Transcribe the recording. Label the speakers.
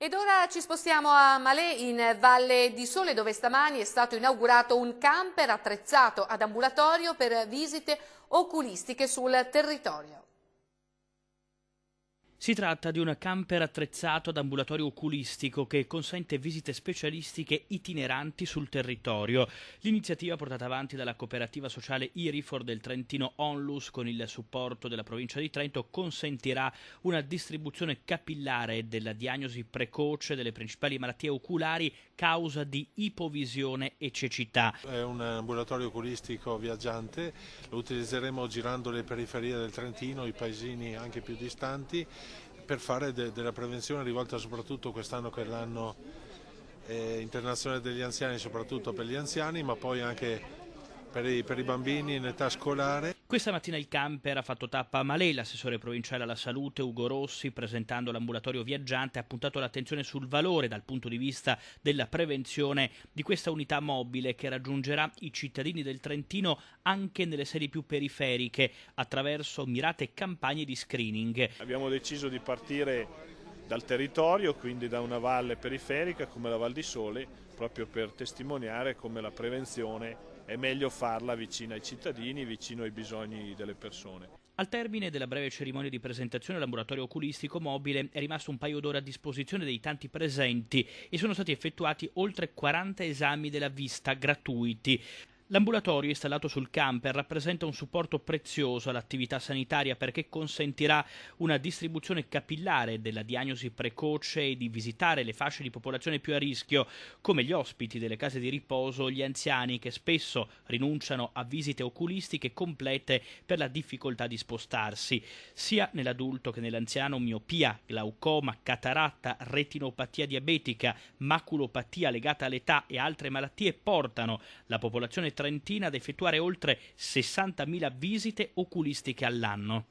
Speaker 1: Ed ora ci spostiamo a Malé in Valle di Sole dove stamani è stato inaugurato un camper attrezzato ad ambulatorio per visite oculistiche sul territorio. Si tratta di un camper attrezzato ad ambulatorio oculistico che consente visite specialistiche itineranti sul territorio. L'iniziativa portata avanti dalla cooperativa sociale Irifor del Trentino Onlus con il supporto della provincia di Trento consentirà una distribuzione capillare della diagnosi precoce delle principali malattie oculari causa di ipovisione e cecità.
Speaker 2: È un ambulatorio oculistico viaggiante, lo utilizzeremo girando le periferie del Trentino, i paesini anche più distanti per fare de, della prevenzione rivolta soprattutto quest'anno che è l'anno eh, internazionale degli anziani, soprattutto per gli anziani, ma poi anche per i, per i bambini in età scolare.
Speaker 1: Questa mattina il camper ha fatto tappa a Malei, l'assessore provinciale alla salute Ugo Rossi, presentando l'ambulatorio viaggiante, ha puntato l'attenzione sul valore dal punto di vista della prevenzione di questa unità mobile che raggiungerà i cittadini del Trentino anche nelle sedi più periferiche attraverso mirate campagne di screening.
Speaker 3: Abbiamo deciso di partire dal territorio, quindi da una valle periferica come la Val di Sole, proprio per testimoniare come la prevenzione è meglio farla vicino ai cittadini, vicino ai bisogni delle persone.
Speaker 1: Al termine della breve cerimonia di presentazione al laboratorio oculistico mobile è rimasto un paio d'ore a disposizione dei tanti presenti e sono stati effettuati oltre 40 esami della vista gratuiti. L'ambulatorio installato sul camper rappresenta un supporto prezioso all'attività sanitaria perché consentirà una distribuzione capillare della diagnosi precoce e di visitare le fasce di popolazione più a rischio, come gli ospiti delle case di riposo o gli anziani che spesso rinunciano a visite oculistiche complete per la difficoltà di spostarsi. Sia nell'adulto che nell'anziano miopia, glaucoma, cataratta, retinopatia diabetica, maculopatia legata all'età e altre malattie portano la popolazione Trentina ad effettuare oltre 60.000 visite oculistiche all'anno.